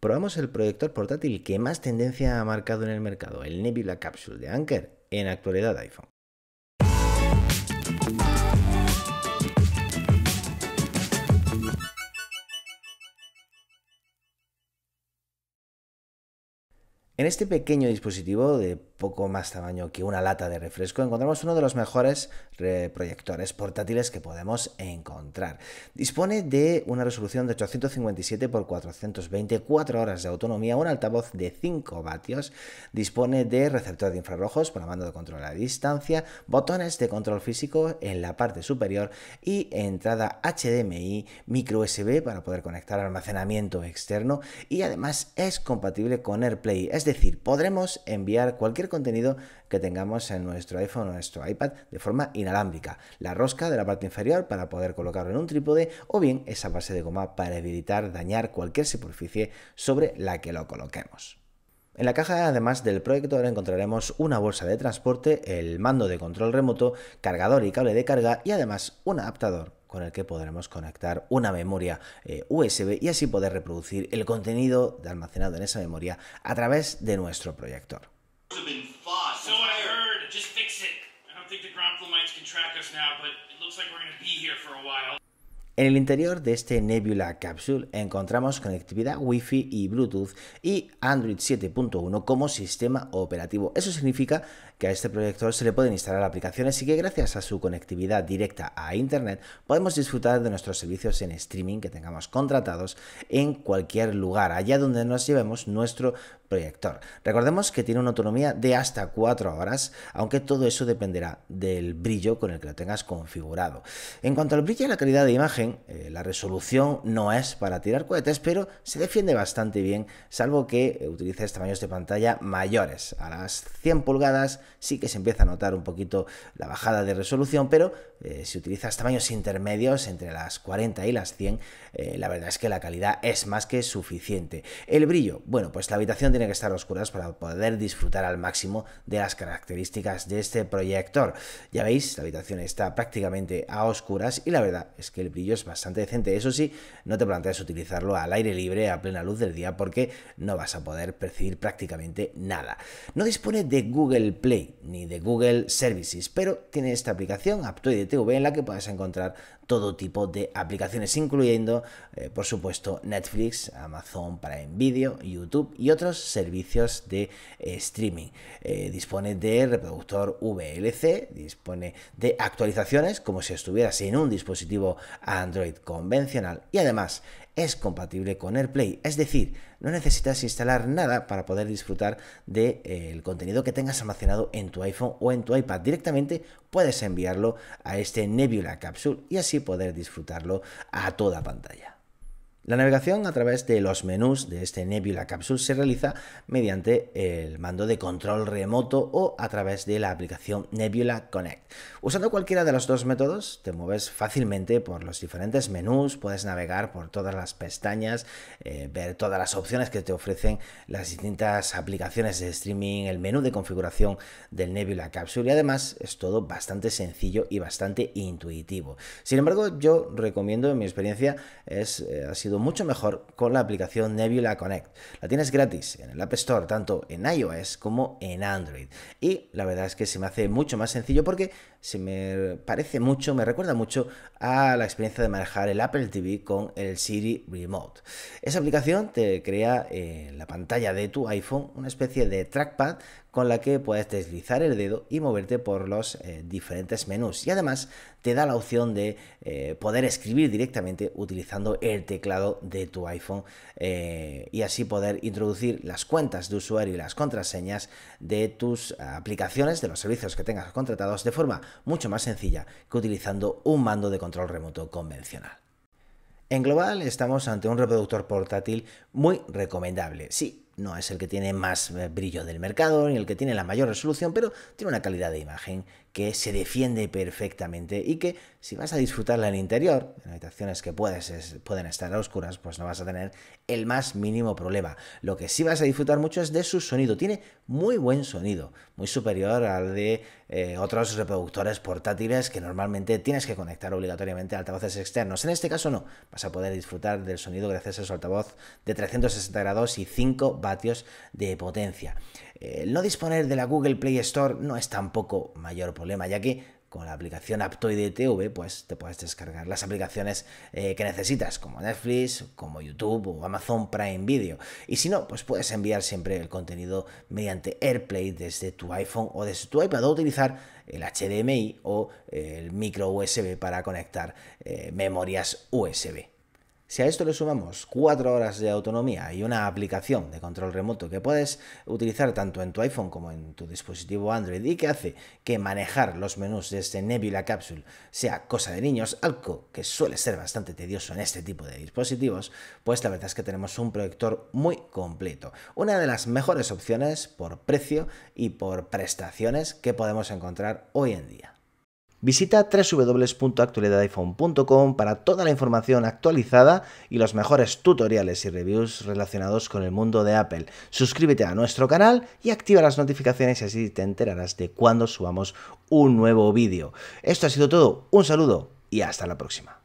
probamos el proyector portátil que más tendencia ha marcado en el mercado, el Nebula Capsule de Anker, en actualidad iPhone. En este pequeño dispositivo de poco más tamaño que una lata de refresco encontramos uno de los mejores proyectores portátiles que podemos encontrar. Dispone de una resolución de 857 x 420 4 horas de autonomía, un altavoz de 5 vatios, dispone de receptor de infrarrojos para mando de control a distancia, botones de control físico en la parte superior y entrada HDMI, micro USB para poder conectar almacenamiento externo y además es compatible con AirPlay, decir, podremos enviar cualquier contenido que tengamos en nuestro iPhone o nuestro iPad de forma inalámbrica. La rosca de la parte inferior para poder colocarlo en un trípode o bien esa base de goma para evitar dañar cualquier superficie sobre la que lo coloquemos. En la caja, además del proyector, encontraremos una bolsa de transporte, el mando de control remoto, cargador y cable de carga y además un adaptador con el que podremos conectar una memoria eh, USB y así poder reproducir el contenido almacenado en esa memoria a través de nuestro proyector. En el interior de este Nebula Capsule encontramos conectividad Wi-Fi y Bluetooth y Android 7.1 como sistema operativo. Eso significa que a este proyector se le pueden instalar aplicaciones y que gracias a su conectividad directa a Internet podemos disfrutar de nuestros servicios en streaming que tengamos contratados en cualquier lugar, allá donde nos llevemos nuestro proyector. Recordemos que tiene una autonomía de hasta 4 horas, aunque todo eso dependerá del brillo con el que lo tengas configurado. En cuanto al brillo y la calidad de imagen, eh, la resolución no es para tirar cohetes, pero se defiende bastante bien, salvo que eh, utilices tamaños de pantalla mayores. A las 100 pulgadas sí que se empieza a notar un poquito la bajada de resolución, pero eh, si utilizas tamaños intermedios entre las 40 y las 100, la verdad es que la calidad es más que suficiente. El brillo, bueno, pues la habitación tiene que estar a oscuras para poder disfrutar al máximo de las características de este proyector. Ya veis, la habitación está prácticamente a oscuras y la verdad es que el brillo es bastante decente. Eso sí, no te planteas utilizarlo al aire libre, a plena luz del día, porque no vas a poder percibir prácticamente nada. No dispone de Google Play ni de Google Services, pero tiene esta aplicación, AptoID TV, en la que puedes encontrar todo tipo de aplicaciones, incluyendo, eh, por supuesto, Netflix, Amazon para Video, YouTube y otros servicios de eh, streaming. Eh, dispone de reproductor VLC, dispone de actualizaciones como si estuvieras en un dispositivo Android convencional y además es compatible con AirPlay, es decir, no necesitas instalar nada para poder disfrutar del de, eh, contenido que tengas almacenado en tu iPhone o en tu iPad. Directamente puedes enviarlo a este Nebula Capsule y así poder disfrutarlo a toda pantalla. La navegación a través de los menús de este Nebula Capsule se realiza mediante el mando de control remoto o a través de la aplicación Nebula Connect. Usando cualquiera de los dos métodos, te mueves fácilmente por los diferentes menús, puedes navegar por todas las pestañas, eh, ver todas las opciones que te ofrecen las distintas aplicaciones de streaming, el menú de configuración del Nebula Capsule y además es todo bastante sencillo y bastante intuitivo. Sin embargo, yo recomiendo, en mi experiencia, es, eh, ha sido mucho mejor con la aplicación Nebula Connect. La tienes gratis en el App Store, tanto en iOS como en Android. Y la verdad es que se me hace mucho más sencillo porque se me parece mucho, me recuerda mucho a la experiencia de manejar el Apple TV con el Siri Remote. Esa aplicación te crea en la pantalla de tu iPhone una especie de trackpad con la que puedes deslizar el dedo y moverte por los eh, diferentes menús. Y además te da la opción de eh, poder escribir directamente utilizando el teclado de tu iPhone eh, y así poder introducir las cuentas de usuario y las contraseñas de tus aplicaciones, de los servicios que tengas contratados de forma mucho más sencilla que utilizando un mando de control remoto convencional. En global estamos ante un reproductor portátil muy recomendable, sí, no es el que tiene más eh, brillo del mercado ni el que tiene la mayor resolución, pero tiene una calidad de imagen que se defiende perfectamente y que si vas a disfrutarla en el interior, en habitaciones que puedes, pueden estar a oscuras, pues no vas a tener el más mínimo problema. Lo que sí vas a disfrutar mucho es de su sonido. Tiene muy buen sonido, muy superior al de eh, otros reproductores portátiles que normalmente tienes que conectar obligatoriamente a altavoces externos. En este caso no, vas a poder disfrutar del sonido gracias a su altavoz de 360 grados y 5 de potencia. Eh, el no disponer de la Google Play Store no es tampoco mayor problema, ya que con la aplicación Aptoide TV, pues te puedes descargar las aplicaciones eh, que necesitas, como Netflix, como YouTube o Amazon Prime Video. Y si no, pues puedes enviar siempre el contenido mediante AirPlay desde tu iPhone o desde tu iPad o utilizar el HDMI o el micro USB para conectar eh, memorias USB. Si a esto le sumamos cuatro horas de autonomía y una aplicación de control remoto que puedes utilizar tanto en tu iPhone como en tu dispositivo Android y que hace que manejar los menús de este Nebula Capsule sea cosa de niños, algo que suele ser bastante tedioso en este tipo de dispositivos, pues la verdad es que tenemos un proyector muy completo. Una de las mejores opciones por precio y por prestaciones que podemos encontrar hoy en día. Visita www.actualidadiphone.com para toda la información actualizada y los mejores tutoriales y reviews relacionados con el mundo de Apple. Suscríbete a nuestro canal y activa las notificaciones y así te enterarás de cuando subamos un nuevo vídeo. Esto ha sido todo, un saludo y hasta la próxima.